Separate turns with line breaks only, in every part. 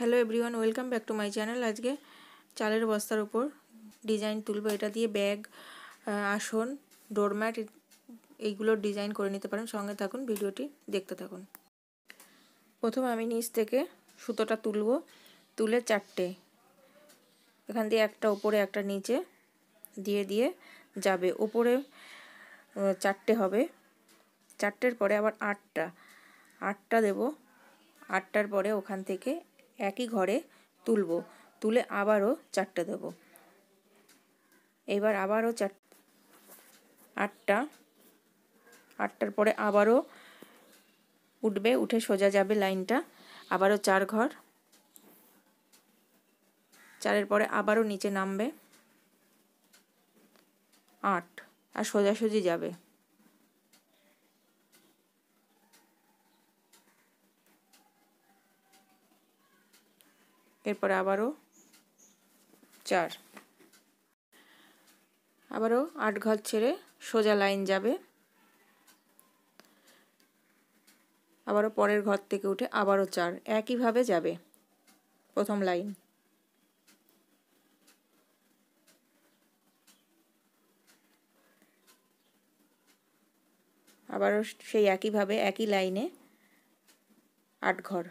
hello everyone welcome back to my channel আজকে চালের বস্তার উপর ডিজাইন তুলব এটা দিয়ে ব্যাগ আসন ডোরম্যাট এইগুলোর ডিজাইন করে নিতে পারেন সঙ্গে থাকুন ভিডিওটি দেখতে থাকুন প্রথম আমি নিচ থেকে সুতোটা তুলব তুলে চারটে এখান দিয়ে একটা ওপরে একটা নিচে দিয়ে দিয়ে যাবে ওপরে চারটে হবে চারটের পরে আবার আটটা আটটা দেব আটটার পরে ওখান থেকে একই ঘরে তুলব তুলে আবারও চারটে দেব এবার আবারও চার আটটা আটটার পরে আবারও উঠবে উঠে সোজা যাবে লাইনটা আবারও চার ঘর চারের পরে আবারও নিচে নামবে আট আর সোজাসুজি যাবে এরপরে আবারও চার আবারও আট ঘর ছেড়ে সোজা লাইন যাবে আবারও পরের ঘর থেকে উঠে আবারও চার একইভাবে যাবে প্রথম লাইন আবারও সেই একইভাবে একই লাইনে আট ঘর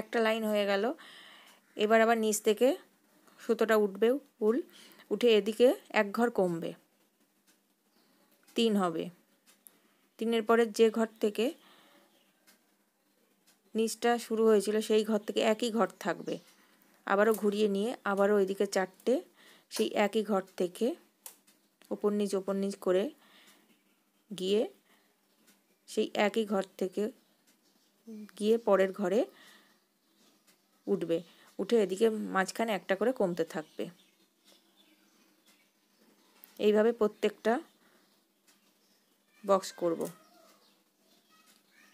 একটা লাইন হয়ে গেল এবার আবার নিচ থেকে সুতোটা উঠবে উল উঠে এদিকে এক ঘর কমবে তিন হবে তিনের পরে যে ঘর থেকে নিচটা শুরু হয়েছিল সেই ঘর থেকে একই ঘর থাকবে আবারও ঘুরিয়ে নিয়ে আবারও এদিকে চারটে সেই একই ঘর থেকে ওপর নিচ ওপর নিচ করে গিয়ে সেই একই ঘর থেকে গিয়ে পরের ঘরে উঠবে উঠে এদিকে মাঝখানে একটা করে কমতে থাকবে এইভাবে প্রত্যেকটা বক্স করব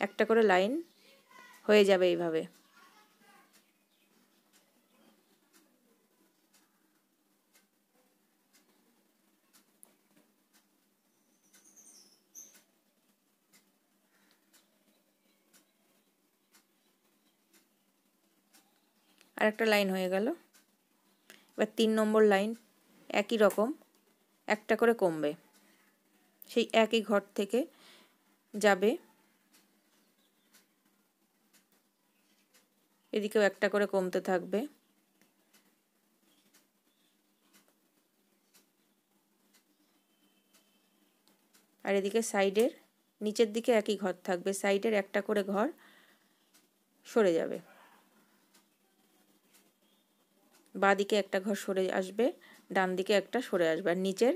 একটা করে লাইন হয়ে যাবে এইভাবে আর একটা লাইন হয়ে গেল এবার তিন নম্বর লাইন একই রকম একটা করে কমবে সেই একই ঘর থেকে যাবে এদিকেও একটা করে কমতে থাকবে আর এদিকে সাইডের নিচের দিকে একই ঘর থাকবে সাইডের একটা করে ঘর সরে যাবে বাঁদিকে একটা ঘর সরে আসবে ডান দিকে একটা সরে আসবে আর নিচের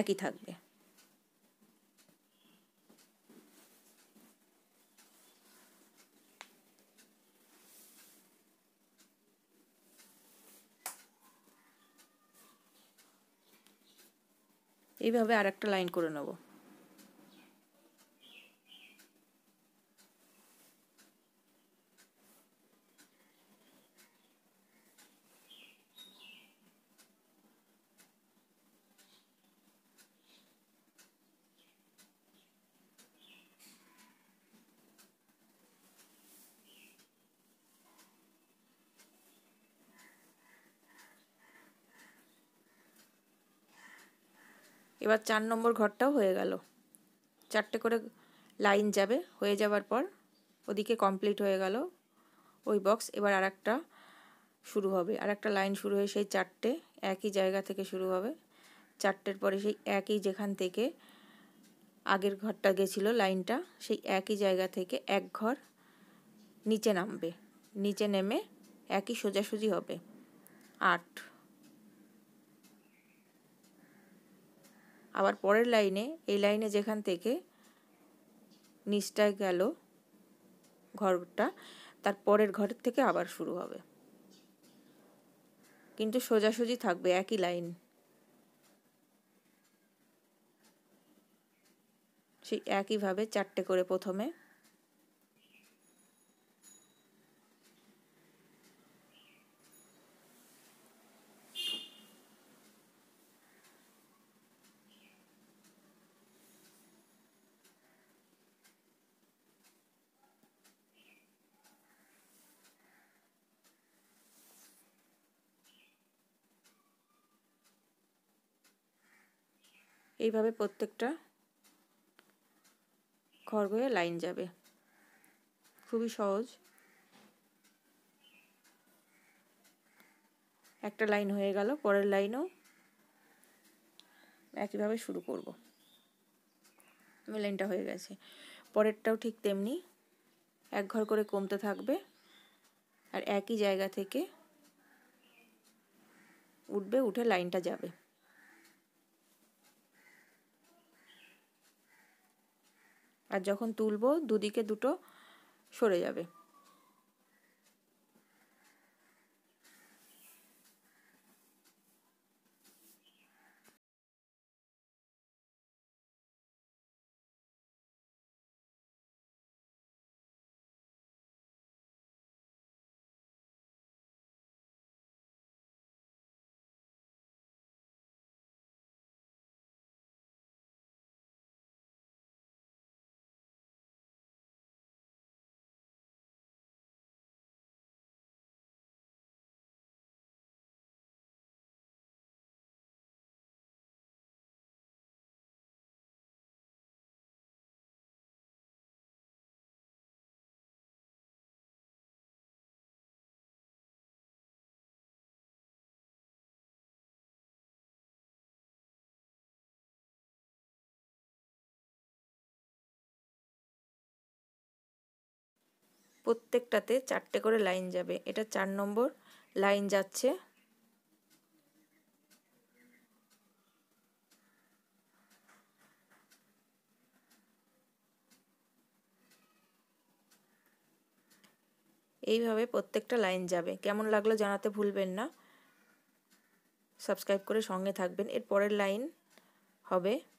একই থাকবে এইভাবে আর একটা লাইন করে নেবো এবার চার নম্বর ঘরটাও হয়ে গেল চারটে করে লাইন যাবে হয়ে যাওয়ার পর ওদিকে কমপ্লিট হয়ে গেল ওই বক্স এবার আর একটা শুরু হবে আর একটা লাইন শুরু হয়ে সেই চারটে একই জায়গা থেকে শুরু হবে চারটের পরে সেই একই যেখান থেকে আগের ঘরটা গেছিলো লাইনটা সেই একই জায়গা থেকে এক ঘর নিচে নামবে নিচে নেমে একই সোজাসুজি হবে আট আবার পরের লাইনে এই লাইনে যেখান থেকে নিচটায় গেল ঘরটা তার পরের ঘর থেকে আবার শুরু হবে কিন্তু সোজাসুজি থাকবে একই লাইন সেই একইভাবে চারটে করে প্রথমে এইভাবে প্রত্যেকটা ঘর হয়ে লাইন যাবে খুবই সহজ একটা লাইন হয়ে গেল পরের লাইনও একইভাবে শুরু করব লাইনটা হয়ে গেছে পরেরটাও ঠিক তেমনি এক ঘর করে কমতে থাকবে আর একই জায়গা থেকে উঠবে উঠে লাইনটা যাবে আর যখন তুলবো দুদিকে দুটো সরে যাবে প্রত্যেকটাতে চারটে করে লাইন যাবে এটা চার নম্বর লাইন যাচ্ছে এইভাবে প্রত্যেকটা লাইন যাবে কেমন লাগলো জানাতে ভুলবেন না সাবস্ক্রাইব করে সঙ্গে থাকবেন এর পরের লাইন হবে